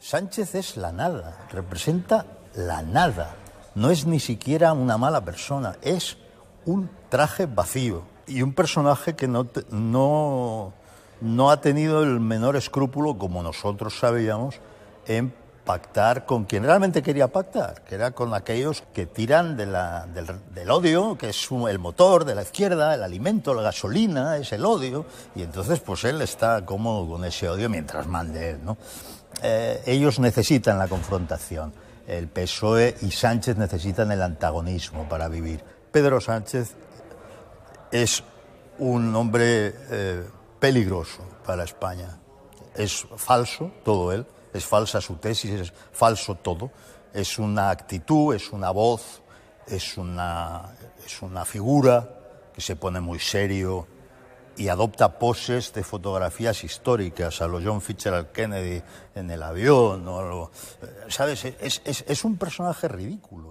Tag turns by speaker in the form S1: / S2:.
S1: Sánchez es la nada, representa la nada. No es ni siquiera una mala persona, es un traje vacío y un personaje que no, no, ha tenido el menor escrúpulo, como nosotros sabíamos, en pactar con quien realmente quería pactar, que era con aquellos que tiran de la, del, del, odio, que es el motor de la izquierda, el alimento, la gasolina, es el odio, y entonces pues él está cómodo con ese odio mientras mande él, ¿no? Eh, ellos necesitan la confrontación. El PSOE y Sánchez necesitan el antagonismo para vivir. Pedro Sánchez es un hombre eh, peligroso para España. Es falso todo él, es falsa su tesis, es falso todo. Es una actitud, es una voz, es una, es una figura que se pone muy serio, y adopta poses de fotografías históricas, a lo John Fitzgerald Kennedy en el avión, o ¿sabes? es, es un personaje ridículo.